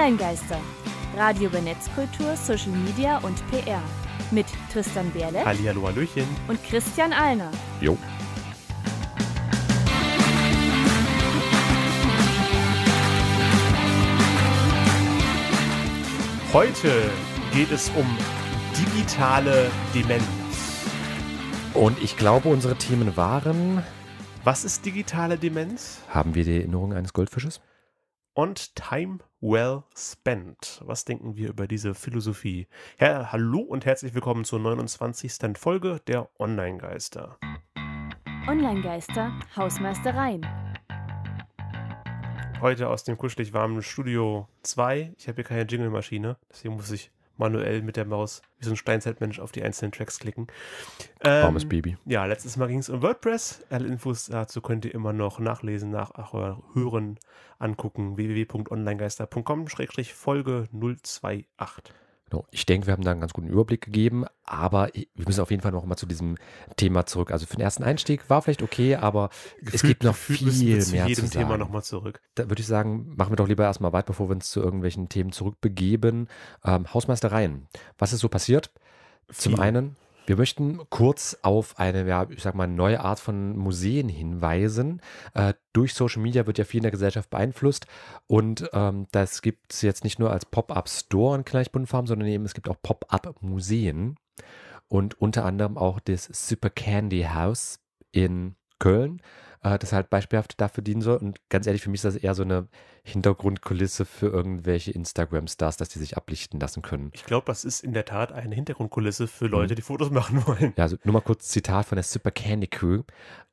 Online-Geister. Radio über Netzkultur, Social Media und PR. Mit Tristan Berle. Hallihallo, Hallöchen. Und Christian Alner. Jo. Heute geht es um digitale Demenz. Und ich glaube, unsere Themen waren. Was ist digitale Demenz? Haben wir die Erinnerung eines Goldfisches? Und Time well spent. Was denken wir über diese Philosophie? Ja, hallo und herzlich willkommen zur 29. Folge der Online-Geister. Online-Geister, Hausmeistereien. Heute aus dem kuschelig warmen Studio 2. Ich habe hier keine Jingle-Maschine, deswegen muss ich manuell mit der Maus wie so ein Steinzeitmensch auf die einzelnen Tracks klicken. Ähm, Baby. Ja, letztes Mal ging es um WordPress. Alle Infos dazu könnt ihr immer noch nachlesen, nachhören, angucken. www.onlinegeister.com-folge 028. Ich denke, wir haben da einen ganz guten Überblick gegeben, aber wir müssen auf jeden Fall noch mal zu diesem Thema zurück. Also für den ersten Einstieg war vielleicht okay, aber Gefühl, es gibt noch viel mehr zu jedem zu sagen. Thema noch mal zurück. Da würde ich sagen, machen wir doch lieber erstmal weit, bevor wir uns zu irgendwelchen Themen zurückbegeben. Ähm, Hausmeistereien. Was ist so passiert? Viel. Zum einen wir möchten kurz auf eine, ja, ich sag mal, neue Art von Museen hinweisen. Äh, durch Social Media wird ja viel in der Gesellschaft beeinflusst und ähm, das gibt es jetzt nicht nur als Pop-Up-Store in Kleinbuntfarm, sondern eben es gibt auch Pop-Up-Museen und unter anderem auch das Super Candy House in Köln äh, das halt beispielhaft dafür dienen soll. Und ganz ehrlich, für mich ist das eher so eine Hintergrundkulisse für irgendwelche Instagram-Stars, dass die sich ablichten lassen können. Ich glaube, das ist in der Tat eine Hintergrundkulisse für mhm. Leute, mhm. die Fotos machen wollen. Ja, also nur mal kurz Zitat von der Super Candy Crew.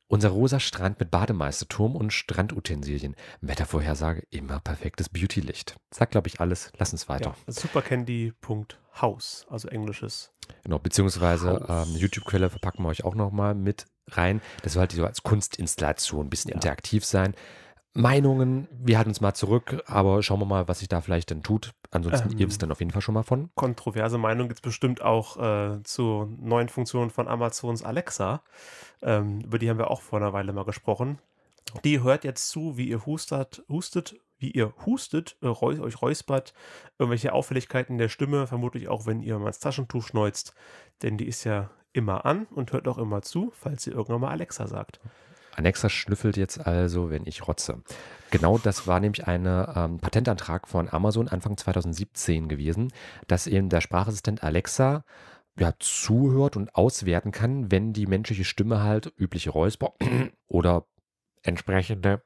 Unser rosa Strand mit Bademeisterturm und Strandutensilien. Wettervorhersage, immer perfektes Beautylicht. Sagt, glaube ich, alles. Lass uns weiter. Ja, supercandy.house, also englisches. Genau, beziehungsweise ähm, YouTube-Quelle verpacken wir euch auch nochmal mit rein. Das sollte halt so als Kunstinstallation ein bisschen ja. interaktiv sein. Meinungen, wir halten uns mal zurück, aber schauen wir mal, was sich da vielleicht dann tut. Ansonsten, ähm, ihr wisst dann auf jeden Fall schon mal von. Kontroverse Meinung gibt es bestimmt auch äh, zu neuen Funktionen von Amazons Alexa. Ähm, über die haben wir auch vor einer Weile mal gesprochen. Die hört jetzt zu, wie ihr hustet, hustet wie ihr hustet, äh, euch räuspert, irgendwelche Auffälligkeiten der Stimme, vermutlich auch, wenn ihr mal ins Taschentuch schneuzt, denn die ist ja immer an und hört auch immer zu, falls ihr irgendwann mal Alexa sagt. Alexa schnüffelt jetzt also, wenn ich rotze. Genau das war nämlich ein ähm, Patentantrag von Amazon Anfang 2017 gewesen, dass eben der Sprachassistent Alexa ja, zuhört und auswerten kann, wenn die menschliche Stimme halt übliche Räusper oder entsprechende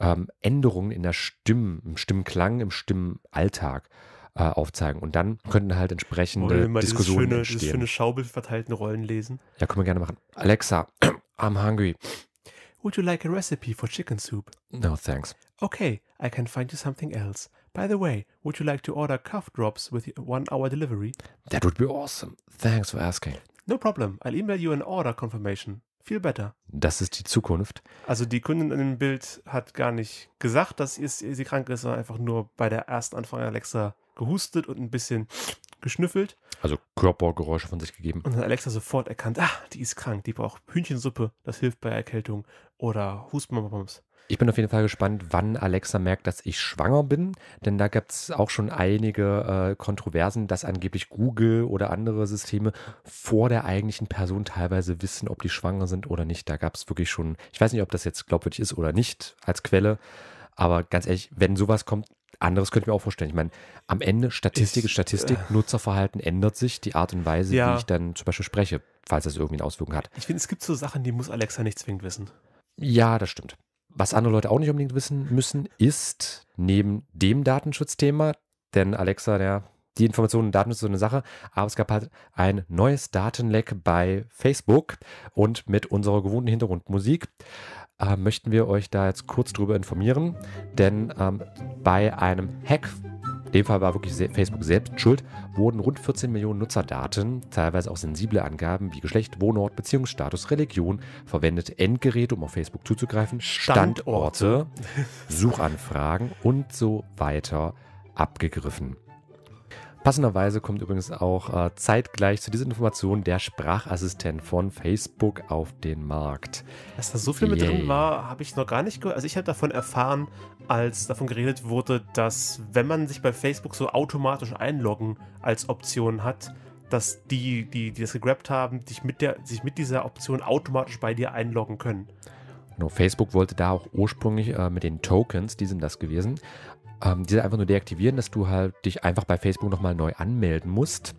ähm, Änderungen in der Stimme, im Stimmklang, im Stimmalltag äh, äh, aufzeigen. Und dann könnten halt entsprechende mal Diskussionen schöne, entstehen. Dieses schöne verteilten Rollen lesen. Ja, können wir gerne machen. Alexa, I'm hungry. Would you like a recipe for chicken soup? No, thanks. Okay, I can find you something else. By the way, would you like to order cough drops with one hour delivery? That would be awesome. Thanks for asking. No problem. I'll email you an order confirmation. Viel better. Das ist die Zukunft. Also die Kundin in dem Bild hat gar nicht gesagt, dass sie krank ist, sondern einfach nur bei der ersten Anfrage Alexa gehustet und ein bisschen geschnüffelt. Also Körpergeräusche von sich gegeben. Und dann Alexa sofort erkannt, ah, die ist krank, die braucht Hühnchensuppe, das hilft bei Erkältung oder Hustenbonbons. Ich bin auf jeden Fall gespannt, wann Alexa merkt, dass ich schwanger bin, denn da gibt es auch schon einige äh, Kontroversen, dass angeblich Google oder andere Systeme vor der eigentlichen Person teilweise wissen, ob die schwanger sind oder nicht. Da gab es wirklich schon, ich weiß nicht, ob das jetzt glaubwürdig ist oder nicht als Quelle, aber ganz ehrlich, wenn sowas kommt, anderes könnte ich mir auch vorstellen. Ich meine, am Ende Statistik ist Statistik, äh, Nutzerverhalten ändert sich, die Art und Weise, ja. wie ich dann zum Beispiel spreche, falls das irgendwie eine Auswirkung hat. Ich finde, es gibt so Sachen, die muss Alexa nicht zwingend wissen. Ja, das stimmt. Was andere Leute auch nicht unbedingt wissen müssen, ist neben dem Datenschutzthema, denn Alexa, der die Informationen und Daten ist so eine Sache, aber es gab halt ein neues Datenleck bei Facebook und mit unserer gewohnten Hintergrundmusik äh, möchten wir euch da jetzt kurz drüber informieren, denn ähm, bei einem Hack in dem Fall war wirklich Facebook selbst schuld, wurden rund 14 Millionen Nutzerdaten, teilweise auch sensible Angaben wie Geschlecht, Wohnort, Beziehungsstatus, Religion, verwendete Endgeräte, um auf Facebook zuzugreifen, Standorte, Standorte Suchanfragen und so weiter abgegriffen. Passenderweise kommt übrigens auch äh, zeitgleich zu dieser Information der Sprachassistent von Facebook auf den Markt. Dass da so viel Yay. mit drin war, habe ich noch gar nicht gehört. Also ich habe davon erfahren, als davon geredet wurde, dass wenn man sich bei Facebook so automatisch einloggen als Option hat, dass die, die, die das gegrabt haben, sich mit, der, sich mit dieser Option automatisch bei dir einloggen können. Genau, Facebook wollte da auch ursprünglich äh, mit den Tokens, die sind das gewesen, ähm, diese einfach nur deaktivieren, dass du halt dich einfach bei Facebook nochmal neu anmelden musst.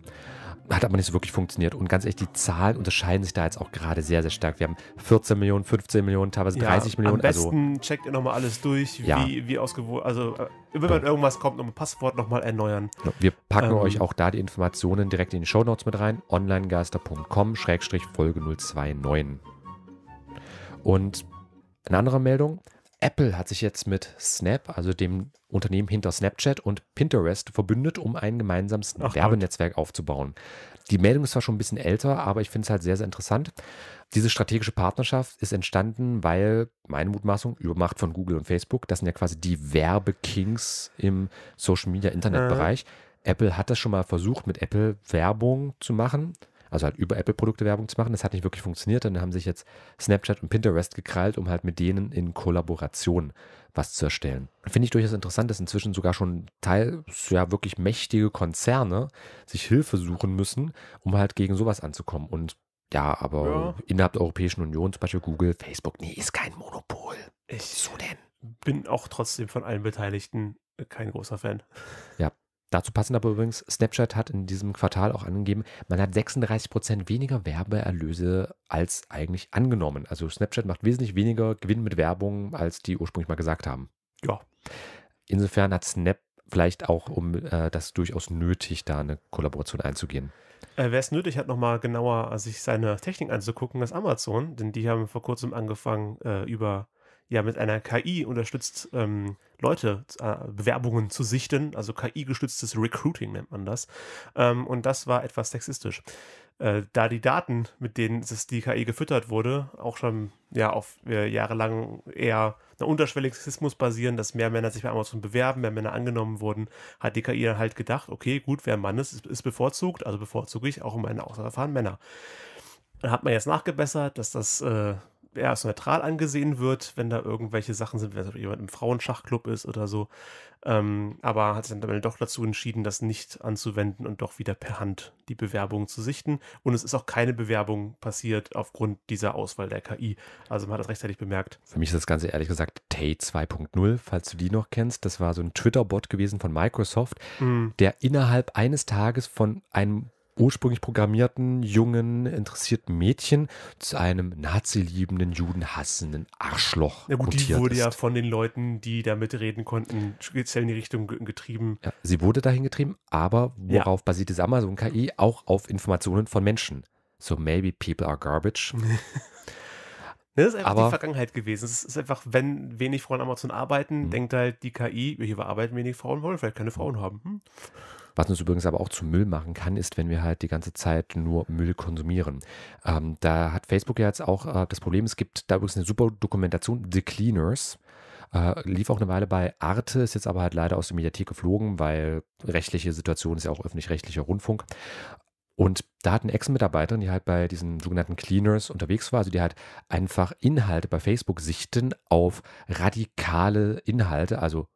Hat aber nicht so wirklich funktioniert. Und ganz ehrlich, die Zahlen unterscheiden sich da jetzt auch gerade sehr, sehr stark. Wir haben 14 Millionen, 15 Millionen, teilweise ja, 30 Millionen. Am also besten also, checkt ihr nochmal alles durch, ja. wie, wie ausgewogen. Also, äh, wenn ja. irgendwas kommt, nochmal Passwort nochmal erneuern. Wir packen ähm, euch auch da die Informationen direkt in die Show Notes mit rein. onlinegeister.com-folge029. Und eine andere Meldung. Apple hat sich jetzt mit Snap, also dem Unternehmen hinter Snapchat und Pinterest, verbündet, um ein gemeinsames Ach, Werbenetzwerk Gott. aufzubauen. Die Meldung ist zwar schon ein bisschen älter, aber ich finde es halt sehr, sehr interessant. Diese strategische Partnerschaft ist entstanden, weil meine Mutmaßung über Macht von Google und Facebook, das sind ja quasi die Werbekings im Social Media Internetbereich. Äh. Apple hat das schon mal versucht, mit Apple Werbung zu machen also halt über Apple-Produkte Werbung zu machen. Das hat nicht wirklich funktioniert. Dann haben sich jetzt Snapchat und Pinterest gekrallt, um halt mit denen in Kollaboration was zu erstellen. Finde ich durchaus interessant, dass inzwischen sogar schon teils ja wirklich mächtige Konzerne sich Hilfe suchen müssen, um halt gegen sowas anzukommen. Und ja, aber ja. innerhalb der Europäischen Union, zum Beispiel Google, Facebook, nee, ist kein Monopol. Ich so denn? Bin auch trotzdem von allen Beteiligten kein großer Fan. Ja, Dazu passend aber übrigens, Snapchat hat in diesem Quartal auch angegeben, man hat 36% weniger Werbeerlöse als eigentlich angenommen. Also Snapchat macht wesentlich weniger Gewinn mit Werbung, als die ursprünglich mal gesagt haben. Ja. Insofern hat Snap vielleicht auch um äh, das durchaus nötig, da eine Kollaboration einzugehen. Äh, Wer es nötig hat, nochmal genauer sich seine Technik anzugucken, ist Amazon, denn die haben vor kurzem angefangen, äh, über ja mit einer KI unterstützt, ähm, Leute, äh, Bewerbungen zu sichten, also KI-gestütztes Recruiting nennt man das. Ähm, und das war etwas sexistisch. Äh, da die Daten, mit denen es die KI gefüttert wurde, auch schon ja auf äh, jahrelang eher einer unterschwelligen Sexismus basieren, dass mehr Männer sich bei Amazon bewerben, mehr Männer angenommen wurden, hat die KI dann halt gedacht, okay, gut, wer ein Mann ist, ist, ist bevorzugt, also bevorzuge ich auch um einen außererfahrenen Männer. Dann hat man jetzt nachgebessert, dass das äh, eher als neutral angesehen wird, wenn da irgendwelche Sachen sind, wenn jemand im Frauenschachclub ist oder so. Ähm, aber hat sich dann doch dazu entschieden, das nicht anzuwenden und doch wieder per Hand die Bewerbung zu sichten. Und es ist auch keine Bewerbung passiert aufgrund dieser Auswahl der KI. Also man hat das rechtzeitig bemerkt. Für mich ist das Ganze ehrlich gesagt Tay 2.0, falls du die noch kennst. Das war so ein Twitter-Bot gewesen von Microsoft, mm. der innerhalb eines Tages von einem ursprünglich programmierten jungen, interessierten Mädchen zu einem Nazi-liebenden, judenhassenden Arschloch. Na gut, die wurde ist. ja von den Leuten, die da mitreden konnten, speziell in die Richtung getrieben. Ja, sie wurde dahin getrieben, aber worauf ja. basiert diese Amazon-KI? Auch auf Informationen von Menschen. So maybe people are garbage. Das ist einfach aber, die Vergangenheit gewesen. Es ist einfach, wenn wenig Frauen Amazon arbeiten, mh. denkt halt die KI, hier arbeiten wenig Frauen, wollen vielleicht keine Frauen haben. Hm? Was uns übrigens aber auch zu Müll machen kann, ist, wenn wir halt die ganze Zeit nur Müll konsumieren. Ähm, da hat Facebook ja jetzt auch äh, das Problem, es gibt da übrigens eine super Dokumentation, The Cleaners. Äh, lief auch eine Weile bei Arte, ist jetzt aber halt leider aus der Mediathek geflogen, weil rechtliche Situation ist ja auch öffentlich-rechtlicher Rundfunk. Und da hat eine Ex-Mitarbeiterin, die halt bei diesen sogenannten Cleaners unterwegs war, also die halt einfach Inhalte bei Facebook sichten auf radikale Inhalte, also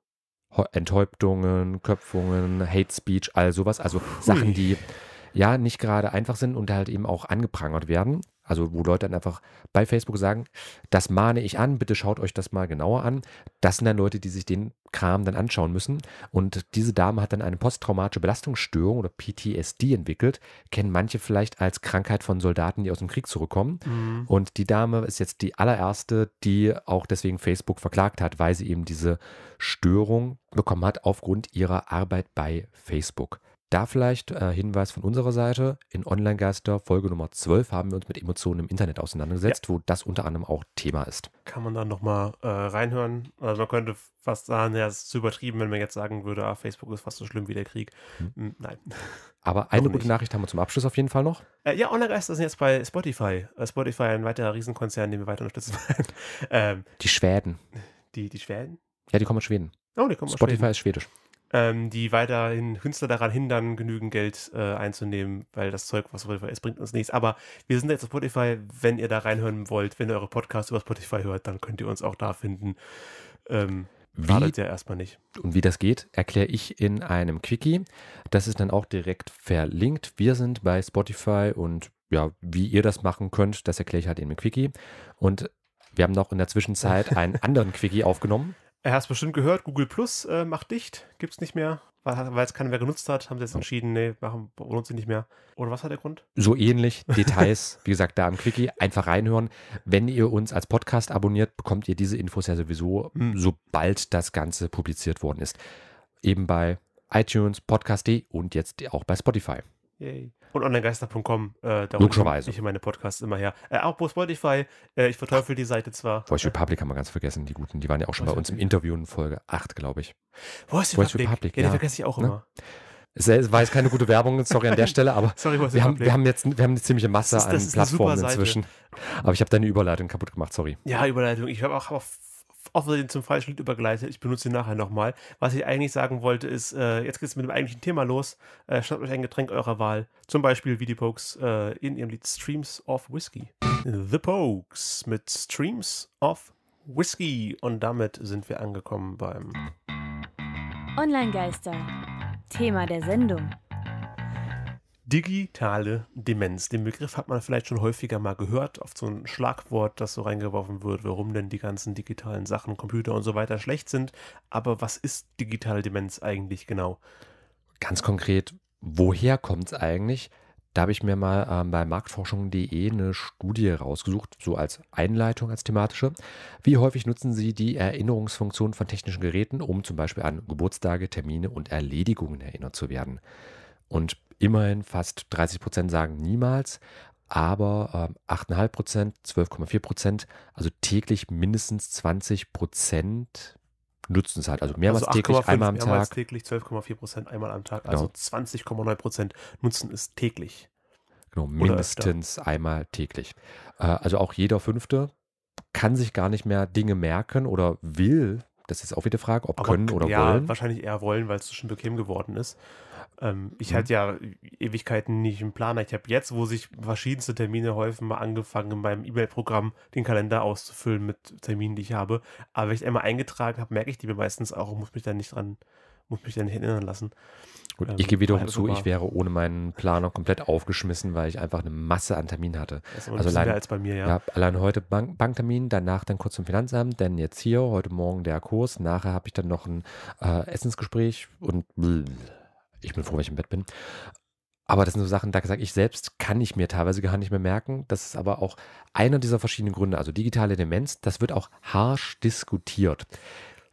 Enthäuptungen, Köpfungen, Hate Speech, all sowas. Also Sachen, die ja nicht gerade einfach sind und halt eben auch angeprangert werden. Also wo Leute dann einfach bei Facebook sagen, das mahne ich an, bitte schaut euch das mal genauer an. Das sind dann Leute, die sich den Kram dann anschauen müssen. Und diese Dame hat dann eine posttraumatische Belastungsstörung oder PTSD entwickelt. Kennen manche vielleicht als Krankheit von Soldaten, die aus dem Krieg zurückkommen. Mhm. Und die Dame ist jetzt die allererste, die auch deswegen Facebook verklagt hat, weil sie eben diese Störung bekommen hat aufgrund ihrer Arbeit bei Facebook. Da vielleicht äh, Hinweis von unserer Seite. In Online Geister Folge Nummer 12 haben wir uns mit Emotionen im Internet auseinandergesetzt, ja. wo das unter anderem auch Thema ist. Kann man dann nochmal äh, reinhören? Also man könnte fast sagen, ja, es ist zu übertrieben, wenn man jetzt sagen würde, ah, Facebook ist fast so schlimm wie der Krieg. Hm. hm nein. Aber eine gute Nachricht haben wir zum Abschluss auf jeden Fall noch. Äh, ja, Online Geister sind jetzt bei Spotify. Äh, Spotify, ein weiterer Riesenkonzern, den wir weiter unterstützen wollen. ähm, die Schweden. Die, die Schweden? Ja, die kommen aus Schweden. Oh, die kommen Spotify aus Schweden. ist schwedisch ähm, die weiterhin Künstler daran hindern, genügend Geld äh, einzunehmen, weil das Zeug, was Spotify ist, bringt uns nichts. Aber wir sind jetzt auf Spotify, wenn ihr da reinhören wollt, wenn ihr eure Podcasts über Spotify hört, dann könnt ihr uns auch da finden. Ähm, Wartet ja erstmal nicht. Und wie das geht, erkläre ich in einem Quickie. Das ist dann auch direkt verlinkt. Wir sind bei Spotify und ja, wie ihr das machen könnt, das erkläre ich halt in einem Quickie. Und wir haben noch in der Zwischenzeit einen anderen Quickie aufgenommen. Er hast bestimmt gehört, Google Plus äh, macht dicht, gibt's nicht mehr. Weil, es keiner mehr genutzt hat, haben sie jetzt entschieden, nee, machen, lohnt sie nicht mehr. Oder was war der Grund? So ähnlich. Details, wie gesagt, da im Quickie. Einfach reinhören. Wenn ihr uns als Podcast abonniert, bekommt ihr diese Infos ja sowieso, mhm. sobald das Ganze publiziert worden ist. Eben bei iTunes, Podcast.de und jetzt auch bei Spotify. Yay. Und onlinegeister.com, äh, da Logischerweise. ich in meine Podcasts immer her. Äh, auch bei Spotify, äh, ich verteufel die Seite zwar. Voice äh, Republic haben wir ganz vergessen, die guten. Die waren ja auch schon Voice bei uns Republic. im Interview in Folge 8, glaube ich. Voice, Voice Republic. Ja, ja, die vergesse ich auch ne? immer. Es war jetzt keine gute Werbung, sorry an der Stelle, aber sorry, wir, haben, wir, haben, jetzt wir haben eine ziemliche Masse das ist, das an Plattformen inzwischen. Aber ich habe deine Überleitung kaputt gemacht, sorry. Ja, Überleitung. Ich habe auch, hab auch außerdem zum falschen Lied übergeleitet. Ich benutze ihn nachher nochmal. Was ich eigentlich sagen wollte, ist, äh, jetzt geht es mit dem eigentlichen Thema los. Äh, schnappt euch ein Getränk eurer Wahl. Zum Beispiel wie die Pokes äh, in ihrem Lied Streams of Whiskey. The Pokes mit Streams of Whiskey. Und damit sind wir angekommen beim Online-Geister. Thema der Sendung digitale Demenz. Den Begriff hat man vielleicht schon häufiger mal gehört, oft so ein Schlagwort, das so reingeworfen wird, warum denn die ganzen digitalen Sachen, Computer und so weiter schlecht sind. Aber was ist digitale Demenz eigentlich genau? Ganz konkret, woher kommt es eigentlich? Da habe ich mir mal ähm, bei marktforschung.de eine Studie rausgesucht, so als Einleitung, als thematische. Wie häufig nutzen Sie die Erinnerungsfunktion von technischen Geräten, um zum Beispiel an Geburtstage, Termine und Erledigungen erinnert zu werden? Und immerhin fast 30 Prozent sagen niemals, aber äh, 8,5 Prozent, 12,4 Prozent, also täglich mindestens 20 Prozent nutzen es halt. Also mehrmals also täglich, einmal am mehrmals Tag. täglich, 12,4 Prozent einmal am Tag. Also genau. Also 20,9 Prozent nutzen es täglich. Genau, mindestens einmal täglich. Äh, also auch jeder Fünfte kann sich gar nicht mehr Dinge merken oder will das ist auch wieder die Frage, ob aber können oder ja, wollen. Wahrscheinlich eher wollen, weil es so schon bequem geworden ist. Ähm, ich mhm. hatte ja Ewigkeiten nicht im Planer. Ich habe jetzt, wo sich verschiedenste Termine häufen, mal angefangen, in meinem E-Mail-Programm den Kalender auszufüllen mit Terminen, die ich habe. Aber wenn ich einmal eingetragen habe, merke ich die mir meistens auch und muss mich dann nicht dran, muss mich dann nicht erinnern lassen. Gut, ich ähm, gebe wiederum zu, ich wäre ohne meinen Planer komplett aufgeschmissen, weil ich einfach eine Masse an Terminen hatte. Das also allein, als bei mir, ja. ja allein heute Bank, Banktermin, danach dann kurz zum Finanzamt, denn jetzt hier, heute Morgen der Kurs, nachher habe ich dann noch ein äh, Essensgespräch und ich bin froh, wenn ich im Bett bin. Aber das sind so Sachen, da gesagt, ich selbst kann ich mir teilweise gar nicht mehr merken. Das ist aber auch einer dieser verschiedenen Gründe. Also digitale Demenz, das wird auch harsch diskutiert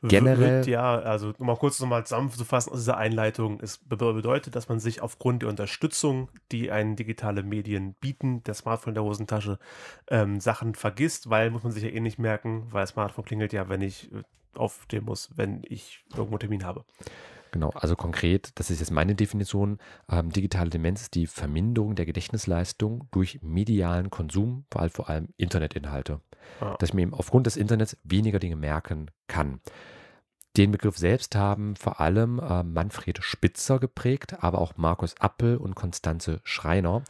generell. Ja, also um mal kurz nochmal zusammenzufassen, also diese Einleitung ist, bedeutet, dass man sich aufgrund der Unterstützung, die einen digitale Medien bieten, der Smartphone in der Hosentasche, ähm, Sachen vergisst, weil muss man sich ja eh nicht merken, weil das Smartphone klingelt ja, wenn ich äh, aufstehen muss, wenn ich irgendwo einen Termin habe. Genau, also konkret, das ist jetzt meine Definition, ähm, digitale Demenz ist die Verminderung der Gedächtnisleistung durch medialen Konsum, vor vor allem Internetinhalte ja. dass ich mir eben aufgrund des Internets weniger Dinge merken kann. Den Begriff selbst haben vor allem äh, Manfred Spitzer geprägt, aber auch Markus Appel und Konstanze Schreiner.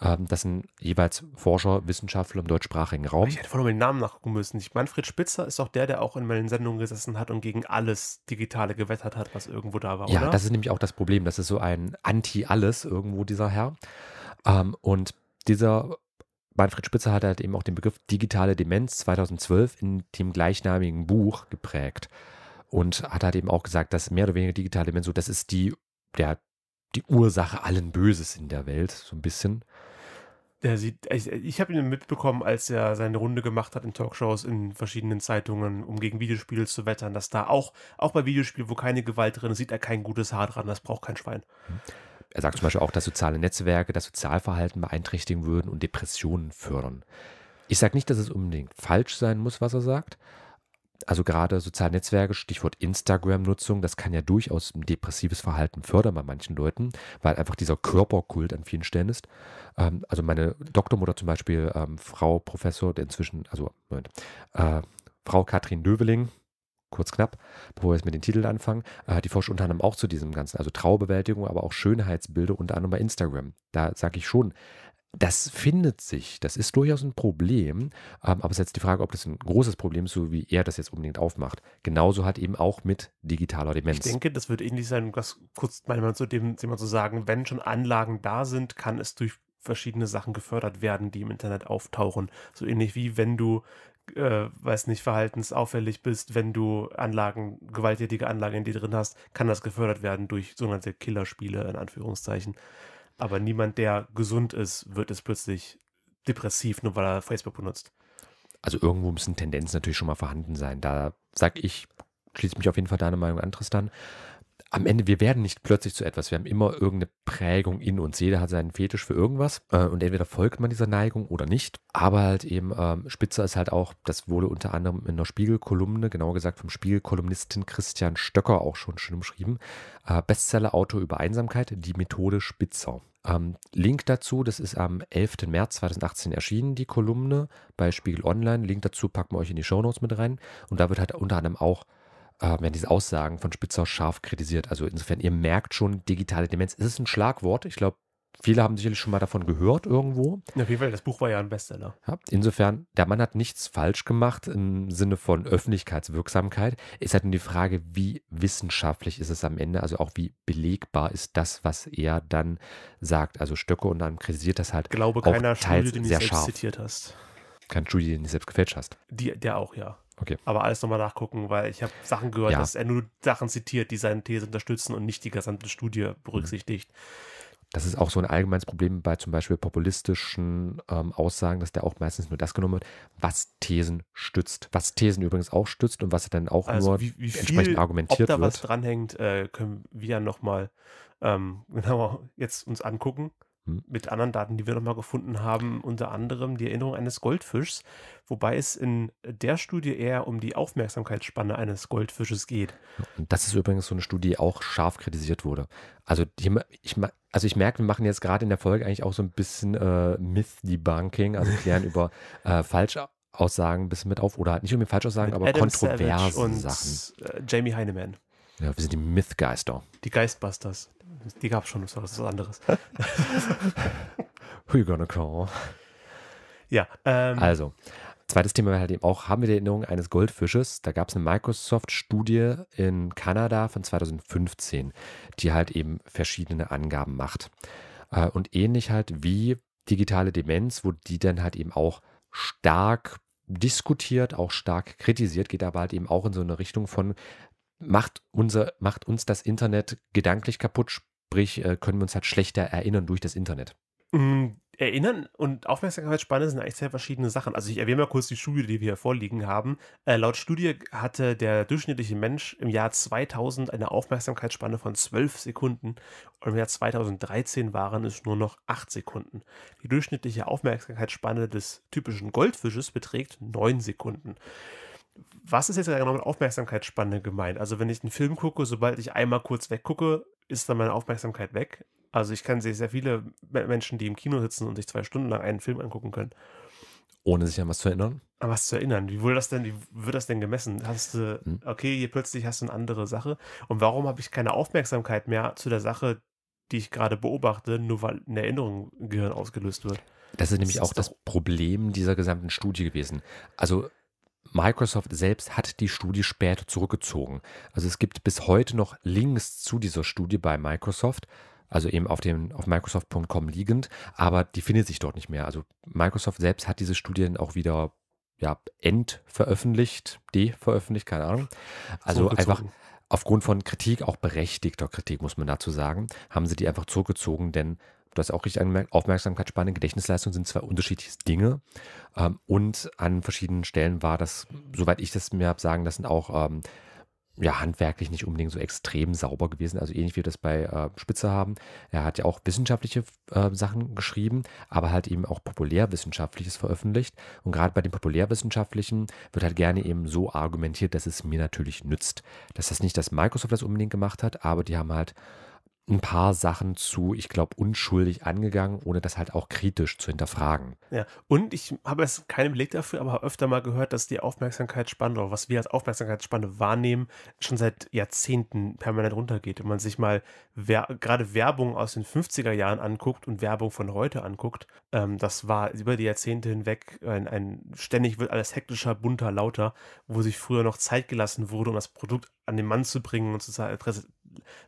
Ähm, das sind jeweils Forscher, Wissenschaftler im deutschsprachigen Raum. Ich hätte vorhin mal den Namen nachgucken müssen. Manfred Spitzer ist auch der, der auch in meinen Sendungen gesessen hat und gegen alles Digitale gewettert hat, was irgendwo da war. Ja, oder? das ist nämlich auch das Problem. Das ist so ein Anti-Alles irgendwo, dieser Herr. Ähm, und dieser Manfred Spitzer hat halt eben auch den Begriff digitale Demenz 2012 in dem gleichnamigen Buch geprägt und hat halt eben auch gesagt, dass mehr oder weniger digitale Demenz, so das ist die, der, die Ursache allen Böses in der Welt, so ein bisschen. Der sieht, ich, ich habe ihn mitbekommen, als er seine Runde gemacht hat in Talkshows in verschiedenen Zeitungen, um gegen Videospiele zu wettern, dass da auch, auch bei Videospielen, wo keine Gewalt drin ist, sieht er kein gutes Haar dran, das braucht kein Schwein. Hm. Er sagt zum Beispiel auch, dass soziale Netzwerke das Sozialverhalten beeinträchtigen würden und Depressionen fördern. Ich sage nicht, dass es unbedingt falsch sein muss, was er sagt. Also gerade soziale Netzwerke, Stichwort Instagram-Nutzung, das kann ja durchaus ein depressives Verhalten fördern bei manchen Leuten, weil einfach dieser Körperkult an vielen Stellen ist. Ähm, also meine Doktormutter zum Beispiel, ähm, Frau Professor, der inzwischen, also Moment, äh, Frau Katrin Döveling, kurz knapp, bevor wir jetzt mit den Titeln anfangen, äh, die forscht unter anderem auch zu diesem Ganzen, also Traubewältigung, aber auch Schönheitsbilder, unter anderem bei Instagram. Da sage ich schon, das findet sich, das ist durchaus ein Problem, ähm, aber es ist jetzt die Frage, ob das ein großes Problem ist, so wie er das jetzt unbedingt aufmacht. Genauso hat eben auch mit digitaler Demenz. Ich denke, das wird ähnlich sein, was kurz manchmal zu dem Thema zu sagen, wenn schon Anlagen da sind, kann es durch verschiedene Sachen gefördert werden, die im Internet auftauchen. So ähnlich wie wenn du äh, weiß nicht, verhaltensauffällig bist, wenn du Anlagen, gewalttätige Anlagen in dir drin hast, kann das gefördert werden durch sogenannte Killerspiele, in Anführungszeichen. Aber niemand, der gesund ist, wird es plötzlich depressiv, nur weil er Facebook benutzt. Also irgendwo müssen Tendenzen natürlich schon mal vorhanden sein. Da sag ich, schließe mich auf jeden Fall deine Meinung an, Tristan am Ende, wir werden nicht plötzlich zu etwas. Wir haben immer irgendeine Prägung in uns. Jeder hat seinen Fetisch für irgendwas. Äh, und entweder folgt man dieser Neigung oder nicht. Aber halt eben, ähm, Spitzer ist halt auch, das wurde unter anderem in einer Spiegelkolumne, genauer gesagt vom Spiegelkolumnisten Christian Stöcker auch schon schön umschrieben. Äh, Bestseller-Autor über Einsamkeit, die Methode Spitzer. Ähm, Link dazu, das ist am 11. März 2018 erschienen, die Kolumne bei Spiegel Online. Link dazu packen wir euch in die Show Notes mit rein. Und da wird halt unter anderem auch äh, werden diese Aussagen von Spitzer scharf kritisiert. Also insofern, ihr merkt schon, digitale Demenz ist ein Schlagwort. Ich glaube, viele haben sicherlich schon mal davon gehört irgendwo. Auf jeden Fall, das Buch war ja ein Bestseller. Ja, insofern, der Mann hat nichts falsch gemacht im Sinne von Öffentlichkeitswirksamkeit. Es halt nur die Frage, wie wissenschaftlich ist es am Ende, also auch wie belegbar ist das, was er dann sagt. Also Stöcke und dann kritisiert das halt. Ich glaube, auch keiner teils Studie, den sehr du selbst scharf. zitiert hast. Kein Studie, den du selbst gefälscht hast. Die, der auch, ja. Okay. Aber alles nochmal nachgucken, weil ich habe Sachen gehört, ja. dass er nur Sachen zitiert, die seine These unterstützen und nicht die gesamte Studie mhm. berücksichtigt. Das ist auch so ein allgemeines Problem bei zum Beispiel populistischen ähm, Aussagen, dass der auch meistens nur das genommen wird, was Thesen stützt. Was Thesen übrigens auch stützt und was er dann auch also nur wie, wie entsprechend argumentiert wird. Ob da wird. was dranhängt, äh, können wir ja nochmal ähm, genauer jetzt uns angucken. Hm. mit anderen Daten, die wir nochmal gefunden haben, unter anderem die Erinnerung eines Goldfischs, wobei es in der Studie eher um die Aufmerksamkeitsspanne eines Goldfisches geht. Und das ist übrigens so eine Studie, die auch scharf kritisiert wurde. Also die, ich, also ich merke, wir machen jetzt gerade in der Folge eigentlich auch so ein bisschen äh, Myth-Debunking, also klären über äh, falsch ein bisschen mit auf, oder halt nicht um Falschaussagen, mit aber Adam kontroverse Savage und Sachen. Äh, Jamie Heinemann. Ja, wir sind die Mythgeister. Die Geistbusters die gab es schon, das ist was anderes. Who you gonna call? Ja. Ähm, also, zweites Thema war halt eben auch, haben wir die Erinnerung eines Goldfisches? Da gab es eine Microsoft-Studie in Kanada von 2015, die halt eben verschiedene Angaben macht. Äh, und ähnlich halt wie digitale Demenz, wo die dann halt eben auch stark diskutiert, auch stark kritisiert, geht aber halt eben auch in so eine Richtung von, macht, unser, macht uns das Internet gedanklich kaputt, Sprich, äh, können wir uns halt schlechter erinnern durch das Internet. Mm, erinnern und Aufmerksamkeitsspanne sind eigentlich sehr verschiedene Sachen. Also ich erwähne mal kurz die Studie, die wir hier vorliegen haben. Äh, laut Studie hatte der durchschnittliche Mensch im Jahr 2000 eine Aufmerksamkeitsspanne von 12 Sekunden und im Jahr 2013 waren es nur noch 8 Sekunden. Die durchschnittliche Aufmerksamkeitsspanne des typischen Goldfisches beträgt 9 Sekunden. Was ist jetzt genau mit Aufmerksamkeitsspanne gemeint? Also wenn ich einen Film gucke, sobald ich einmal kurz weggucke, ist dann meine Aufmerksamkeit weg. Also ich kann sehr, sehr viele Menschen, die im Kino sitzen und sich zwei Stunden lang einen Film angucken können. Ohne sich an was zu erinnern? An was zu erinnern. Wie, wurde das denn, wie wird das denn gemessen? Hast du, hm. okay, hier plötzlich hast du eine andere Sache. Und warum habe ich keine Aufmerksamkeit mehr zu der Sache, die ich gerade beobachte, nur weil eine Erinnerung im Gehirn ausgelöst wird? Das ist nämlich das auch das Problem dieser gesamten Studie gewesen. Also Microsoft selbst hat die Studie später zurückgezogen. Also es gibt bis heute noch Links zu dieser Studie bei Microsoft, also eben auf, dem, auf Microsoft.com liegend, aber die findet sich dort nicht mehr. Also Microsoft selbst hat diese Studien auch wieder ja, entveröffentlicht, deveröffentlicht, keine Ahnung. Also einfach aufgrund von Kritik, auch berechtigter Kritik, muss man dazu sagen, haben sie die einfach zurückgezogen, denn du hast auch richtig angemerkt, Aufmerksamkeitsspanne, Gedächtnisleistung sind zwei unterschiedliche Dinge. Ähm, und an verschiedenen Stellen war das, soweit ich das mir habe sagen lassen, auch ähm, ja, handwerklich nicht unbedingt so extrem sauber gewesen, also ähnlich wie wir das bei äh, Spitze haben. Er hat ja auch wissenschaftliche äh, Sachen geschrieben, aber halt eben auch populärwissenschaftliches veröffentlicht. Und gerade bei den populärwissenschaftlichen wird halt gerne eben so argumentiert, dass es mir natürlich nützt. Das heißt nicht, dass Microsoft das unbedingt gemacht hat, aber die haben halt ein paar Sachen zu, ich glaube, unschuldig angegangen, ohne das halt auch kritisch zu hinterfragen. Ja, und ich habe jetzt keinen Beleg dafür, aber öfter mal gehört, dass die Aufmerksamkeitsspanne oder was wir als Aufmerksamkeitsspanne wahrnehmen, schon seit Jahrzehnten permanent runtergeht. Wenn man sich mal wer gerade Werbung aus den 50er Jahren anguckt und Werbung von heute anguckt, ähm, das war über die Jahrzehnte hinweg ein, ein ständig wird alles hektischer, bunter, lauter, wo sich früher noch Zeit gelassen wurde, um das Produkt an den Mann zu bringen und zu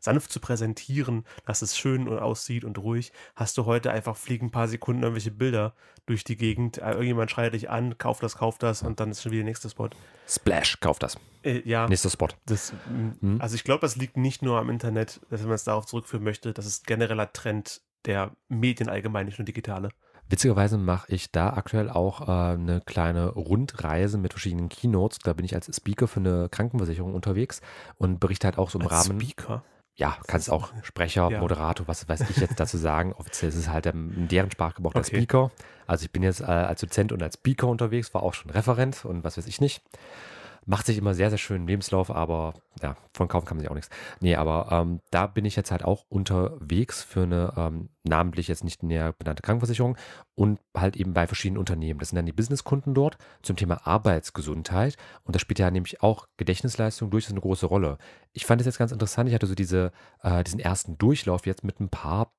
sanft zu präsentieren, dass es schön und aussieht und ruhig, hast du heute einfach fliegen ein paar Sekunden irgendwelche Bilder durch die Gegend. Äh, irgendjemand schreit dich an, kauf das, kauf das und dann ist schon wieder der nächste Spot. Splash, kauf das. Äh, ja. Nächster Spot. Das, mhm. Also ich glaube, das liegt nicht nur am Internet, dass man es darauf zurückführen möchte. Das ist genereller Trend der Medien allgemein, nicht nur digitale. Witzigerweise mache ich da aktuell auch äh, eine kleine Rundreise mit verschiedenen Keynotes. Da bin ich als Speaker für eine Krankenversicherung unterwegs und berichte halt auch so im als Rahmen. Speaker? Ja, kannst auch Sprecher, ja. Moderator, was weiß ich jetzt dazu sagen. Offiziell ist es halt in deren Sprachgebrauch okay. der Speaker. Also ich bin jetzt äh, als Dozent und als Speaker unterwegs, war auch schon Referent und was weiß ich nicht. Macht sich immer sehr, sehr schön Lebenslauf, aber ja, von kaufen kann man sich auch nichts. Nee, aber ähm, da bin ich jetzt halt auch unterwegs für eine ähm, namentlich jetzt nicht näher benannte Krankenversicherung und halt eben bei verschiedenen Unternehmen. Das sind dann die Businesskunden dort zum Thema Arbeitsgesundheit und da spielt ja nämlich auch Gedächtnisleistung durchaus eine große Rolle. Ich fand es jetzt ganz interessant, ich hatte so diese, äh, diesen ersten Durchlauf jetzt mit ein paar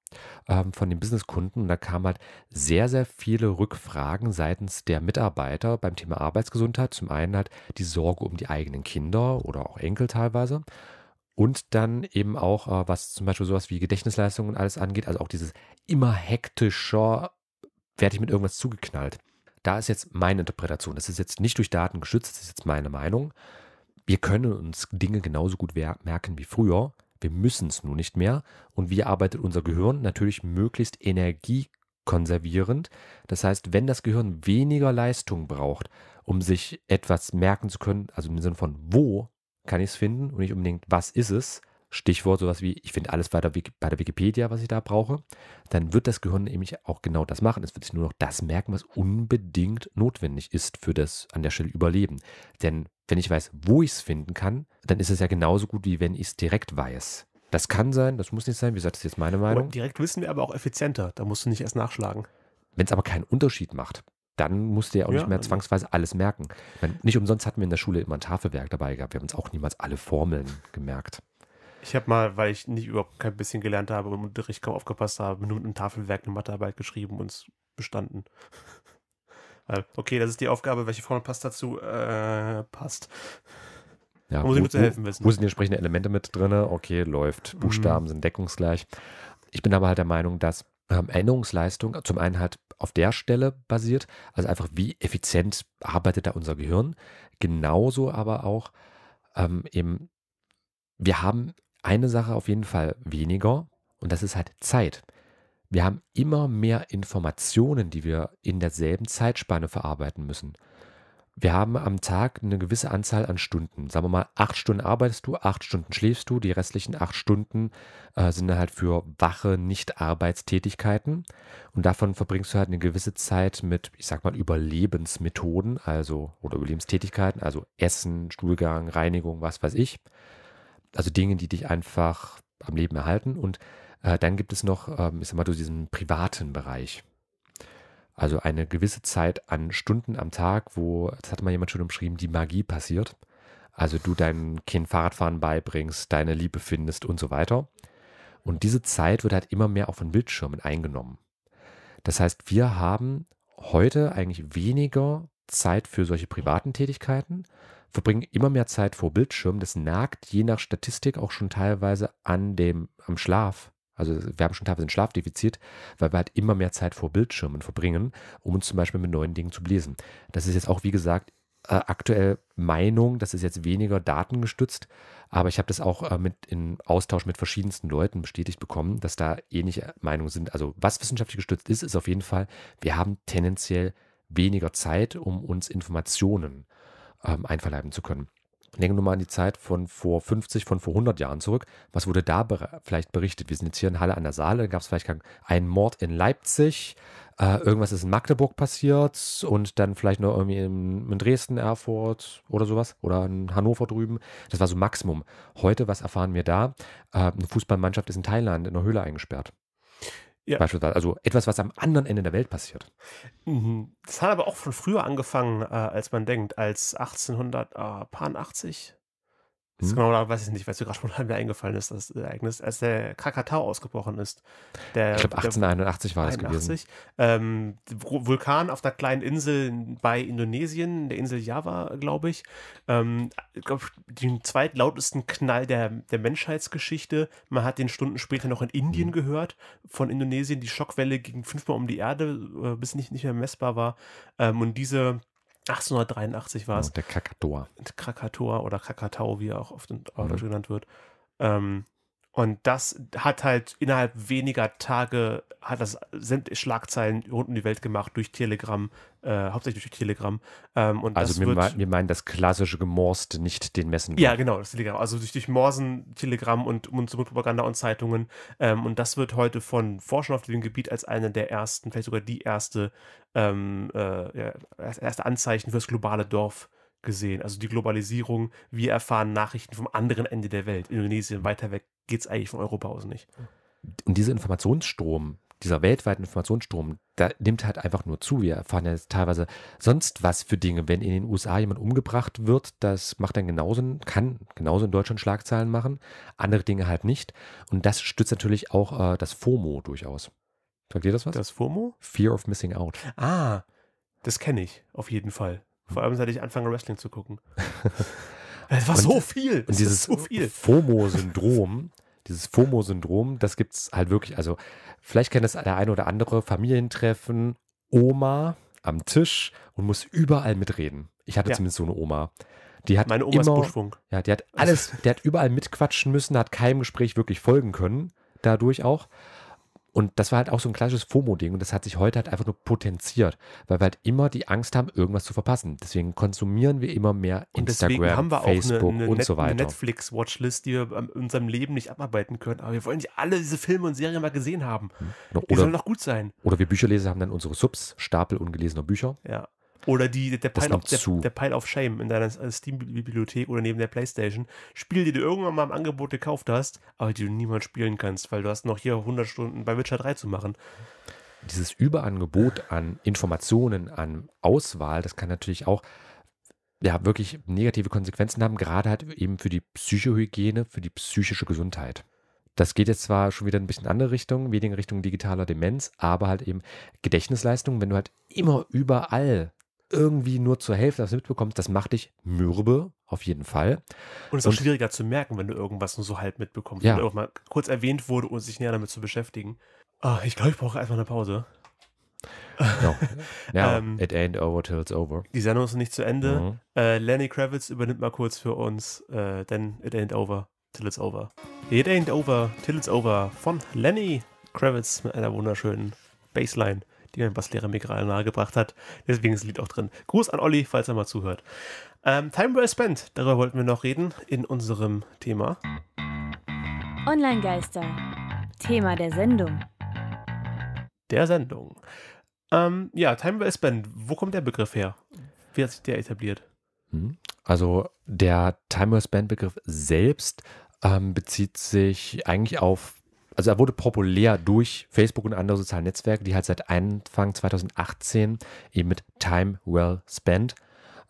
ähm, von den Businesskunden. Und da kamen halt sehr, sehr viele Rückfragen seitens der Mitarbeiter beim Thema Arbeitsgesundheit. Zum einen halt die Sorge um die eigenen Kinder oder auch Enkel teilweise. Und dann eben auch, äh, was zum Beispiel sowas wie Gedächtnisleistungen und alles angeht, also auch dieses immer hektischer, werde ich mit irgendwas zugeknallt. Da ist jetzt meine Interpretation. Das ist jetzt nicht durch Daten geschützt, das ist jetzt meine Meinung. Wir können uns Dinge genauso gut merken wie früher. Wir müssen es nur nicht mehr. Und wie arbeitet unser Gehirn? Natürlich möglichst energiekonservierend. Das heißt, wenn das Gehirn weniger Leistung braucht, um sich etwas merken zu können, also im Sinne von wo kann ich es finden und nicht unbedingt was ist es, Stichwort sowas wie, ich finde alles weiter bei der Wikipedia, was ich da brauche, dann wird das Gehirn nämlich auch genau das machen. Es wird sich nur noch das merken, was unbedingt notwendig ist für das an der Stelle Überleben. Denn wenn ich weiß, wo ich es finden kann, dann ist es ja genauso gut, wie wenn ich es direkt weiß. Das kann sein, das muss nicht sein. Wie gesagt, das ist jetzt meine Meinung. Aber direkt wissen wir aber auch effizienter. Da musst du nicht erst nachschlagen. Wenn es aber keinen Unterschied macht, dann musst du ja auch ja, nicht mehr also zwangsweise alles merken. Meine, nicht umsonst hatten wir in der Schule immer ein Tafelwerk dabei gehabt. Wir haben uns auch niemals alle Formeln gemerkt. Ich habe mal, weil ich nicht überhaupt kein bisschen gelernt habe und im Unterricht kaum aufgepasst habe, Minuten Tafelwerk eine Mathearbeit geschrieben und es bestanden. Äh, okay, das ist die Aufgabe, welche Form passt dazu? Äh, passt. Ja, muss ich mir zu helfen wissen. Wo sind die entsprechenden Elemente mit drin? Okay, läuft. Mhm. Buchstaben mhm. sind deckungsgleich. Ich bin aber halt der Meinung, dass ähm, Erinnerungsleistung zum einen halt auf der Stelle basiert, also einfach wie effizient arbeitet da unser Gehirn. Genauso aber auch ähm, eben, wir haben eine Sache auf jeden Fall weniger und das ist halt Zeit. Wir haben immer mehr Informationen, die wir in derselben Zeitspanne verarbeiten müssen. Wir haben am Tag eine gewisse Anzahl an Stunden. Sagen wir mal, acht Stunden arbeitest du, acht Stunden schläfst du, die restlichen acht Stunden äh, sind halt für wache Nicht-Arbeitstätigkeiten. Und davon verbringst du halt eine gewisse Zeit mit, ich sag mal, Überlebensmethoden, also oder Überlebenstätigkeiten, also Essen, Stuhlgang, Reinigung, was weiß ich also Dinge, die dich einfach am Leben erhalten. Und äh, dann gibt es noch, ähm, ich sag mal, so diesen privaten Bereich. Also eine gewisse Zeit an Stunden am Tag, wo, das hat mal jemand schon umschrieben, die Magie passiert. Also du deinem Kind Fahrradfahren beibringst, deine Liebe findest und so weiter. Und diese Zeit wird halt immer mehr auch von Bildschirmen eingenommen. Das heißt, wir haben heute eigentlich weniger Zeit für solche privaten Tätigkeiten, verbringen immer mehr Zeit vor Bildschirmen. Das nagt je nach Statistik auch schon teilweise an dem, am Schlaf. Also wir haben schon teilweise ein Schlafdefizit, weil wir halt immer mehr Zeit vor Bildschirmen verbringen, um uns zum Beispiel mit neuen Dingen zu lesen. Das ist jetzt auch, wie gesagt, äh, aktuell Meinung, das ist jetzt weniger datengestützt, aber ich habe das auch äh, mit in Austausch mit verschiedensten Leuten bestätigt bekommen, dass da ähnliche Meinungen sind. Also was wissenschaftlich gestützt ist, ist auf jeden Fall, wir haben tendenziell weniger Zeit, um uns Informationen zu ähm, einverleiben zu können. Denken wir mal an die Zeit von vor 50, von vor 100 Jahren zurück. Was wurde da ber vielleicht berichtet? Wir sind jetzt hier in Halle an der Saale, da gab es vielleicht einen Mord in Leipzig, äh, irgendwas ist in Magdeburg passiert und dann vielleicht noch irgendwie in, in, Dresden, Erfurt oder sowas oder in Hannover drüben. Das war so Maximum. Heute, was erfahren wir da? Äh, eine Fußballmannschaft ist in Thailand in einer Höhle eingesperrt. Ja. Beispielsweise. Also etwas, was am anderen Ende der Welt passiert. Mhm. Das hat aber auch von früher angefangen, äh, als man denkt, als 1880, äh, das ist mhm. genau da, weiß ich nicht, weil es mir gerade spontan wieder eingefallen ist, das Ereignis, als der Krakatau ausgebrochen ist. Der, ich glaube 1881 war 81, das gewesen. Ähm, Vulkan auf einer kleinen Insel bei Indonesien, der Insel Java, glaube ich. Ähm, ich glaube, den zweitlautesten Knall der, der Menschheitsgeschichte. Man hat den Stunden später noch in Indien mhm. gehört, von Indonesien. Die Schockwelle ging fünfmal um die Erde, äh, bis nicht, nicht mehr messbar war. Ähm, und diese 1883 war es. der Krakatoa. Krakatoa oder Krakatau, wie er auch oft in mhm. genannt wird. Ähm, und das hat halt innerhalb weniger Tage, hat das Schlagzeilen rund um die Welt gemacht durch Telegram, äh, hauptsächlich durch Telegram. Ähm, und also wir, mein, wir, meinen das klassische Gemorste, nicht den Messen. Ja, genau, das Telegram. Also durch, durch Morsen, Telegram und Mund-zu-Mund-Propaganda und Zeitungen. Ähm, und das wird heute von Forschern auf dem Gebiet als einer der ersten, vielleicht sogar die erste, ähm, äh, ja, erste Anzeichen fürs globale Dorf gesehen. Also die Globalisierung, wir erfahren Nachrichten vom anderen Ende der Welt. Indonesien, weiter weg geht es eigentlich von Europa aus nicht. Und dieser Informationsstrom, dieser weltweite Informationsstrom, da nimmt halt einfach nur zu. Wir erfahren ja teilweise sonst was für Dinge. Wenn in den USA jemand umgebracht wird, das macht dann genauso, kann genauso in Deutschland Schlagzeilen machen, andere Dinge halt nicht. Und das stützt natürlich auch äh, das FOMO durchaus. Sagt ihr das was? Das FOMO? Fear of Missing Out. Ah, das kenne ich auf jeden Fall. Vor allem, seit ich anfange, Wrestling zu gucken. Es war und, so viel. Und dieses so FOMO-Syndrom, dieses FOMO-Syndrom, das gibt es halt wirklich. Also, vielleicht kennt das der eine oder andere Familientreffen, Oma am Tisch und muss überall mitreden. Ich hatte ja. zumindest so eine Oma. Die hat Meine Oma immer, Buschfunk. Ja, die hat alles, der hat überall mitquatschen müssen, hat keinem Gespräch wirklich folgen können, dadurch auch. Und das war halt auch so ein klassisches FOMO-Ding und das hat sich heute halt einfach nur potenziert, weil wir halt immer die Angst haben, irgendwas zu verpassen. Deswegen konsumieren wir immer mehr Instagram, und deswegen haben wir Facebook auch eine, eine und Net so weiter. Eine Netflix-Watchlist, die wir in unserem Leben nicht abarbeiten können. Aber wir wollen nicht alle diese Filme und Serien mal gesehen haben. Hm. Oder, die sollen doch gut sein. Oder wir Bücherleser haben dann unsere Subs, Stapel ungelesener Bücher. Ja. Oder die, der, Pile of, der, der, Pile of Shame in deiner Steam-Bibliothek oder neben der Playstation. Spiele, die du irgendwann mal im Angebot gekauft hast, aber die du niemals spielen kannst, weil du hast noch hier 100 Stunden bei Witcher 3 zu machen. Dieses Überangebot an Informationen, an Auswahl, das kann natürlich auch ja, wirklich negative Konsequenzen haben, gerade halt eben für die Psychohygiene, für die psychische Gesundheit. Das geht jetzt zwar schon wieder ein bisschen andere Richtung, weniger Richtung digitaler Demenz, aber halt eben Gedächtnisleistung, wenn du halt immer überall irgendwie nur zur Hälfte das mitbekommst, das macht dich mürbe, auf jeden Fall. Und es ist auch schwieriger zu merken, wenn du irgendwas nur so halb mitbekommst, ja. wenn auch mal kurz erwähnt wurde, um sich näher damit zu beschäftigen. Oh, ich glaube, ich brauche einfach eine Pause. No. Ja, ähm, it ain't over till it's over. Die Sendung ist noch nicht zu Ende. Mhm. Äh, Lenny Kravitz übernimmt mal kurz für uns, äh, denn it ain't over till it's over. It ain't over till it's over von Lenny Kravitz mit einer wunderschönen Baseline die mein Basslehrer mir gerade nahegebracht hat. Deswegen ist das Lied auch drin. Gruß an Olli, falls er mal zuhört. Ähm, Time Well Spent, darüber wollten wir noch reden in unserem Thema. Online-Geister, Thema der Sendung. Der Sendung. Ähm, ja, Time Well Spent, wo kommt der Begriff her? Wie hat sich der etabliert? Hm. Also der Time Well Spent Begriff selbst ähm, bezieht sich eigentlich auf also er wurde populär durch Facebook und andere soziale Netzwerke, die halt seit Anfang 2018 eben mit Time Well Spent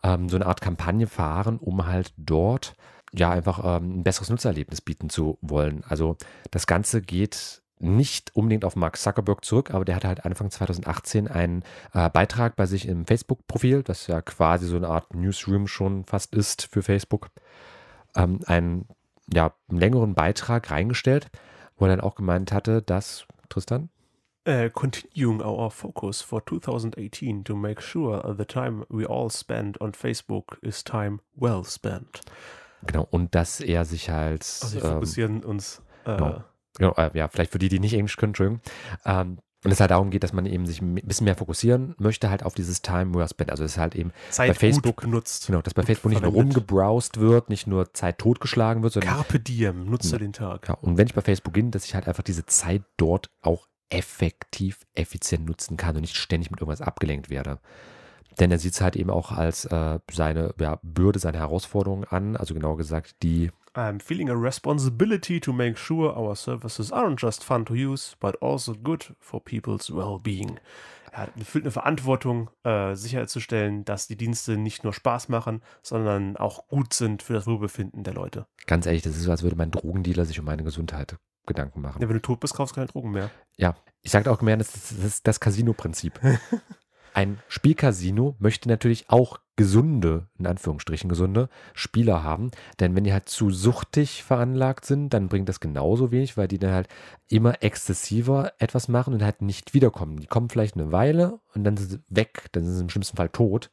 ähm, so eine Art Kampagne fahren, um halt dort ja einfach ähm, ein besseres Nutzererlebnis bieten zu wollen. Also das Ganze geht nicht unbedingt auf Mark Zuckerberg zurück, aber der hatte halt Anfang 2018 einen äh, Beitrag bei sich im Facebook-Profil, das ja quasi so eine Art Newsroom schon fast ist für Facebook, ähm, einen ja, längeren Beitrag reingestellt, wo er dann auch gemeint hatte, dass, Tristan? Uh, continuing our focus for 2018 to make sure the time we all spend on Facebook is time well spent. Genau, und dass er sich halt. Also wir fokussieren ähm, uns. Äh, genau, genau äh, ja, vielleicht für die, die nicht Englisch können, Entschuldigung, ähm, und es halt darum geht, dass man eben sich ein bisschen mehr fokussieren möchte, halt auf dieses Time Where Spent. Also, es ist halt eben Zeit bei Facebook nutzt. Genau, dass bei Facebook nicht nur rumgebrowst wird, nicht nur Zeit totgeschlagen wird, sondern. Carpe diem, nutze ja, den Tag. Ja, genau. und wenn ich bei Facebook bin, dass ich halt einfach diese Zeit dort auch effektiv, effizient nutzen kann und nicht ständig mit irgendwas abgelenkt werde. Denn er sieht es halt eben auch als äh, seine ja, Bürde, seine Herausforderung an, also genauer gesagt die I'm feeling a responsibility to make sure our services aren't just fun to use, but also good for people's well-being. Er fühlt eine Verantwortung, äh, sicherzustellen, dass die Dienste nicht nur Spaß machen, sondern auch gut sind für das Wohlbefinden der Leute. Ganz ehrlich, das ist so, als würde mein Drogendealer sich um meine Gesundheit Gedanken machen. Ja, wenn du tot bist, kaufst du keine Drogen mehr. Ja, ich sage auch mehr, das ist das, das Casino-Prinzip. Ein Spielcasino möchte natürlich auch gesunde, in Anführungsstrichen gesunde Spieler haben. Denn wenn die halt zu suchtig veranlagt sind, dann bringt das genauso wenig, weil die dann halt immer exzessiver etwas machen und halt nicht wiederkommen. Die kommen vielleicht eine Weile und dann sind sie weg, dann sind sie im schlimmsten Fall tot.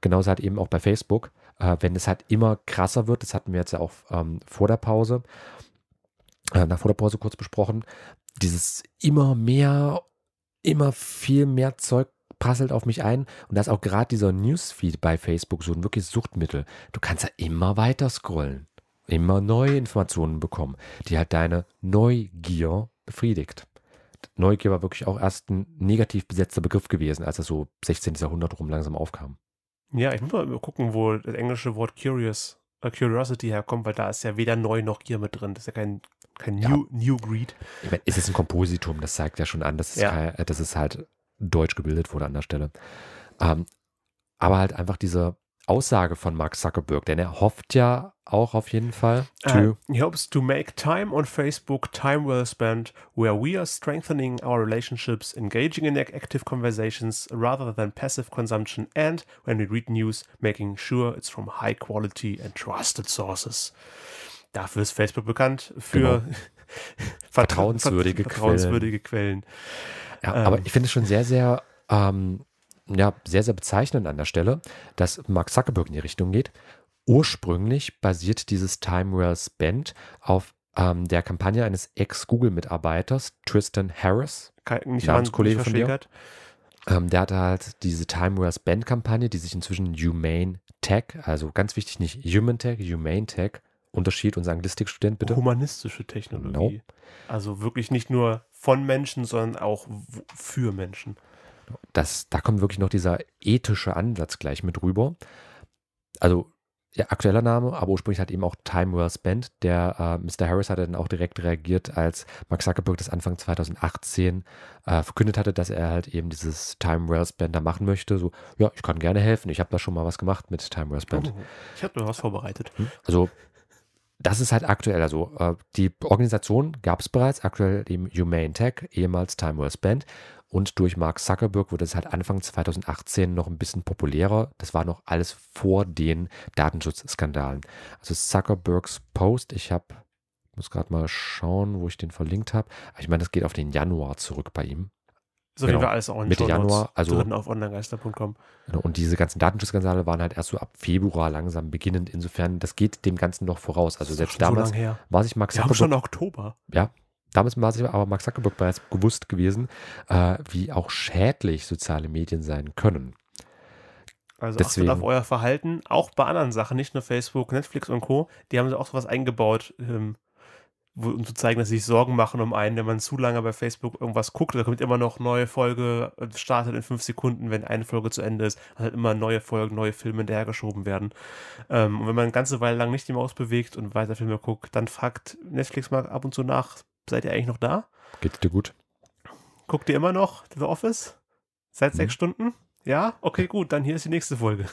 Genauso halt eben auch bei Facebook. Äh, wenn es halt immer krasser wird, das hatten wir jetzt ja auch ähm, vor der Pause, äh, nach vor der Pause kurz besprochen, dieses immer mehr, immer viel mehr Zeug prasselt auf mich ein und da ist auch gerade dieser Newsfeed bei Facebook so ein wirkliches Suchtmittel. Du kannst ja immer weiter scrollen, immer neue Informationen bekommen, die halt deine Neugier befriedigt. Neugier war wirklich auch erst ein negativ besetzter Begriff gewesen, als das so 16. Jahrhundert rum langsam aufkam. Ja, ich muss mal gucken, wo das englische Wort curious, äh, Curiosity herkommt, weil da ist ja weder neu noch Gier mit drin. Das ist ja kein, kein ja. New, New Greed. Ich meine, ist es ein Kompositum, das zeigt ja schon an, dass es, ja. kein, äh, dass es halt deutsch gebildet wurde an der Stelle. Ähm, aber halt einfach diese Aussage von Mark Zuckerberg, denn er hofft ja auch auf jeden Fall. Uh, he hopes to make time on Facebook time well spent, where we are strengthening our relationships, engaging in active conversations rather than passive consumption, and when we read news, making sure it's from high quality and trusted sources. Dafür ist Facebook bekannt für genau. vertrauenswürdige, vertrauenswürdige Quellen. Quellen. Ja, ähm. aber ich finde es schon sehr, sehr, ähm, ja, sehr, sehr bezeichnend an der Stelle, dass Mark Zuckerberg in die Richtung geht. Ursprünglich basiert dieses Time Well Spent auf ähm, der Kampagne eines Ex-Google-Mitarbeiters, Tristan Harris, Kein, Namenskollege von dir. Ähm, der hatte halt diese Time Well Spent Kampagne, die sich inzwischen Humane Tech, also ganz wichtig, nicht Human Tech, Humane Tech, Unterschied, unser Anglistikstudent bitte. Humanistische Technologie. No. Also wirklich nicht nur von Menschen, sondern auch für Menschen. Das, da kommt wirklich noch dieser ethische Ansatz gleich mit rüber. Also ja, aktueller Name, aber ursprünglich hat eben auch Time Well Spent. Der äh, Mr. Harris hatte dann auch direkt reagiert, als Mark Zuckerberg das Anfang 2018 äh, verkündet hatte, dass er halt eben dieses Time Well Spent da machen möchte. So, ja, ich kann gerne helfen. Ich habe da schon mal was gemacht mit Time Well Spent. Oh, ich habe mir was vorbereitet. Hm? Also das ist halt aktuell. Also äh, die Organisation gab es bereits, aktuell im Humane Tech, ehemals Time Well Spent. Und durch Mark Zuckerberg wurde es halt Anfang 2018 noch ein bisschen populärer. Das war noch alles vor den Datenschutzskandalen. Also Zuckerbergs Post, ich habe, muss gerade mal schauen, wo ich den verlinkt habe. Ich meine, das geht auf den Januar zurück bei ihm. So auf jeden genau. Fall alles auch in Mitte Show Januar, also drin auf onlinegeister.com. Genau, und diese ganzen Datenschutzskandale waren halt erst so ab Februar langsam beginnend. Insofern, das geht dem Ganzen noch voraus. Also selbst damals so war sich Max Zuckerberg. Wir haben schon Oktober. Ja, damals war sich aber Max Zuckerberg bereits gewusst gewesen, äh, wie auch schädlich soziale Medien sein können. Also Deswegen. achtet auf euer Verhalten, auch bei anderen Sachen, nicht nur Facebook, Netflix und Co. Die haben sich auch sowas eingebaut. Ähm, um zu zeigen, dass sie sich Sorgen machen um einen, wenn man zu lange bei Facebook irgendwas guckt, da kommt immer noch neue Folge, äh, startet in fünf Sekunden, wenn eine Folge zu Ende ist, also halt immer neue Folgen, neue Filme hinterhergeschoben werden. Ähm, und wenn man eine ganze Weile lang nicht die Maus bewegt und weiter Filme guckt, dann fragt Netflix mal ab und zu nach, seid ihr eigentlich noch da? Geht's dir gut? Guckt ihr immer noch The Office? Seit mhm. sechs Stunden? Ja? Okay, gut, dann hier ist die nächste Folge.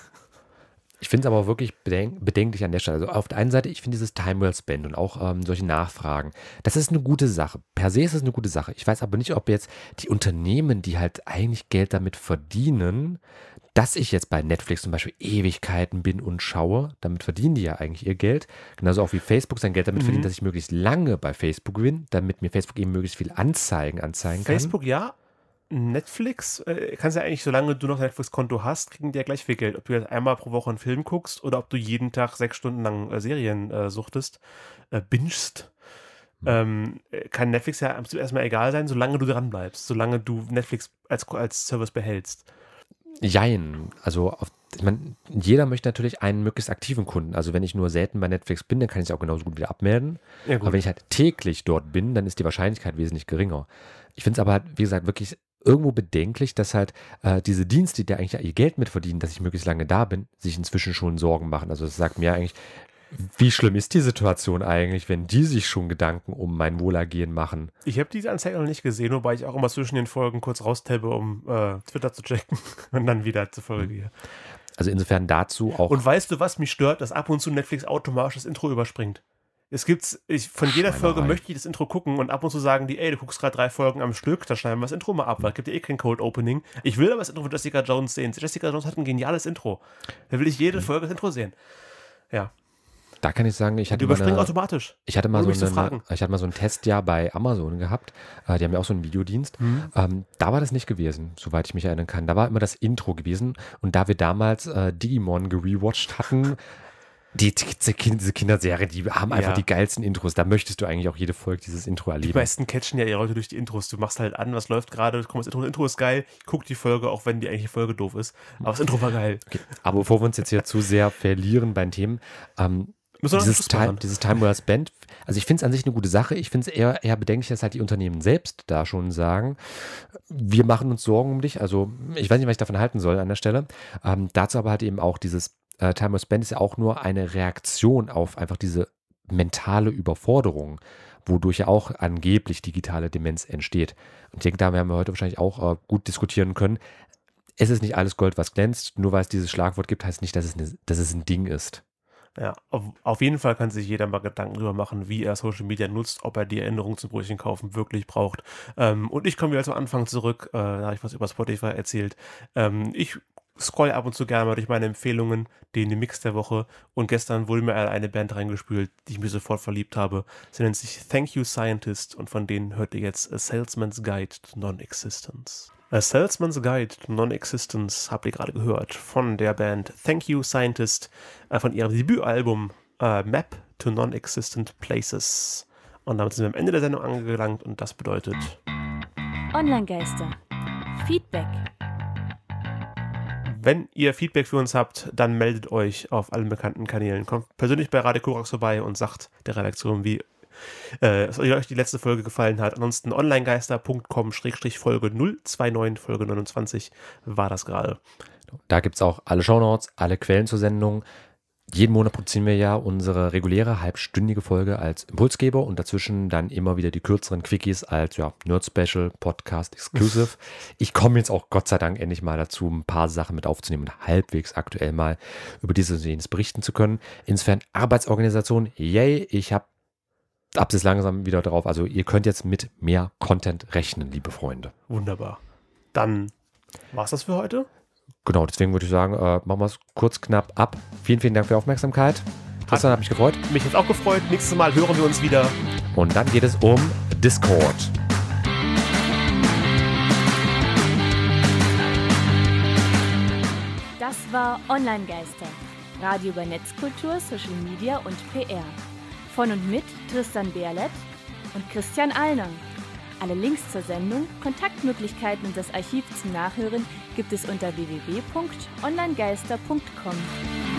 Ich finde es aber auch wirklich bedenk bedenklich an der Stelle. Also auf der einen Seite, ich finde dieses Time Well Spend und auch ähm, solche Nachfragen, das ist eine gute Sache. Per se ist es eine gute Sache. Ich weiß aber nicht, ob jetzt die Unternehmen, die halt eigentlich Geld damit verdienen, dass ich jetzt bei Netflix zum Beispiel Ewigkeiten bin und schaue, damit verdienen die ja eigentlich ihr Geld. Genauso auch wie Facebook sein Geld damit mhm. verdient, dass ich möglichst lange bei Facebook bin, damit mir Facebook eben möglichst viel Anzeigen anzeigen Facebook, kann. Facebook ja, Netflix, äh, kannst ja eigentlich, solange du noch ein Netflix-Konto hast, kriegen die ja gleich viel Geld. Ob du jetzt einmal pro Woche einen Film guckst oder ob du jeden Tag sechs Stunden lang äh, Serien äh, suchtest, äh, bingst, mhm. ähm, äh, kann Netflix ja erstmal egal sein, solange du dran bleibst, solange du Netflix als, als Service behältst. Jein. Also, auf, ich meine, jeder möchte natürlich einen möglichst aktiven Kunden. Also, wenn ich nur selten bei Netflix bin, dann kann ich es auch genauso gut wieder abmelden. Ja, gut. Aber wenn ich halt täglich dort bin, dann ist die Wahrscheinlichkeit wesentlich geringer. Ich finde es aber, halt, wie gesagt, wirklich irgendwo bedenklich, dass halt äh, diese Dienste, die eigentlich ihr Geld mitverdienen, dass ich möglichst lange da bin, sich inzwischen schon Sorgen machen. Also das sagt mir eigentlich, wie schlimm ist die Situation eigentlich, wenn die sich schon Gedanken um mein Wohlergehen machen? Ich habe diese Anzeige noch nicht gesehen, wobei ich auch immer zwischen den Folgen kurz raustappe, um äh, Twitter zu checken und dann wieder zur Folge gehe. Also insofern dazu auch. Und weißt du, was mich stört, dass ab und zu Netflix automatisch das Intro überspringt? Es gibt's, ich, von jeder Folge möchte ich das Intro gucken und ab und zu sagen die, ey, du guckst gerade drei Folgen am Stück, da schneiden wir das Intro mal ab, weil es gibt ja eh kein Cold Opening. Ich will aber das Intro von Jessica Jones sehen. Jessica Jones hat ein geniales Intro. Da will ich jede mhm. Folge das Intro sehen. Ja. Da kann ich sagen, ich hatte, mal eine, automatisch, ich hatte mal so eine, ich hatte mal so ein Testjahr bei Amazon gehabt. Äh, die haben ja auch so einen Videodienst. Mhm. Ähm, da war das nicht gewesen, soweit ich mich erinnern kann. Da war immer das Intro gewesen und da wir damals äh, Digimon gerewatcht hatten, Die, diese Kinderserie, die haben einfach ja. die geilsten Intros. Da möchtest du eigentlich auch jede Folge dieses Intro erleben. Die meisten catchen ja ihre Leute durch die Intros. Du machst halt an, was läuft gerade, kommt das Intro. Das Intro ist geil, guck die Folge, auch wenn die eigentliche Folge doof ist. Aber das Intro war geil. Okay. Aber bevor wir uns jetzt hier zu sehr verlieren bei den Themen, ähm, dieses Time, dieses Time Warriors Band, also ich finde es an sich eine gute Sache. Ich finde es eher, eher bedenklich, dass halt die Unternehmen selbst da schon sagen, wir machen uns Sorgen um dich. Also ich weiß nicht, was ich davon halten soll an der Stelle. Ähm, dazu aber halt eben auch dieses äh, Time of Spend ist ja auch nur eine Reaktion auf einfach diese mentale Überforderung, wodurch ja auch angeblich digitale Demenz entsteht. Und ich denke, da werden wir heute wahrscheinlich auch äh, gut diskutieren können. Es ist nicht alles Gold, was glänzt. Nur weil es dieses Schlagwort gibt, heißt nicht, dass es, eine, dass es ein Ding ist. Ja, auf, auf, jeden Fall kann sich jeder mal Gedanken darüber machen, wie er Social Media nutzt, ob er die Erinnerung zum Brötchen kaufen wirklich braucht. Ähm, und ich komme wieder zum Anfang zurück, äh, da habe ich was über Spotify erzählt. Ähm, ich scroll ab und zu gerne mal durch meine Empfehlungen, den, Mix der Woche. Und gestern wurde mir eine Band reingespült, die ich mir sofort verliebt habe. Sie nennt sich Thank You Scientist und von denen hört ihr jetzt A Salesman's Guide to Non-Existence. A Salesman's Guide to Non-Existence habt ihr gerade gehört von der Band Thank You Scientist, äh, von ihrem Debütalbum äh, Map to Non-Existent Places. Und damit sind wir am Ende der Sendung angelangt und das bedeutet Online-Geister. Feedback. Wenn ihr Feedback für uns habt, dann meldet euch auf allen bekannten Kanälen. Kommt persönlich bei Radio Korax vorbei und sagt der Redaktion, wie äh, euch die letzte Folge gefallen hat. Ansonsten onlinegeister.com-folge 029, Folge 29 war das gerade. Da gibt es auch alle Shownotes, alle Quellen zur Sendung, jeden Monat produzieren wir ja unsere reguläre halbstündige Folge als Impulsgeber und dazwischen dann immer wieder die kürzeren Quickies als ja, Nerd Special, Podcast Exclusive. ich komme jetzt auch Gott sei Dank endlich mal dazu, ein paar Sachen mit aufzunehmen und halbwegs aktuell mal über diese und jenes berichten zu können. Insofern Arbeitsorganisation, yay, ich habe Absicht langsam wieder drauf. Also ihr könnt jetzt mit mehr Content rechnen, liebe Freunde. Wunderbar. Dann war es das für heute. Genau, deswegen würde ich sagen, äh, machen wir es kurz knapp ab. Vielen, vielen Dank für die Aufmerksamkeit. Christian hat mich gefreut. Mich hat auch gefreut. Nächstes Mal hören wir uns wieder. Und dann geht es um Discord. Das war Online Geister. Radio über Netzkultur, Social Media und PR. Von und mit Tristan Berlet und Christian Allner. Alle Links zur Sendung, Kontaktmöglichkeiten und das Archiv zum Nachhören gibt es unter www.onlinegeister.com.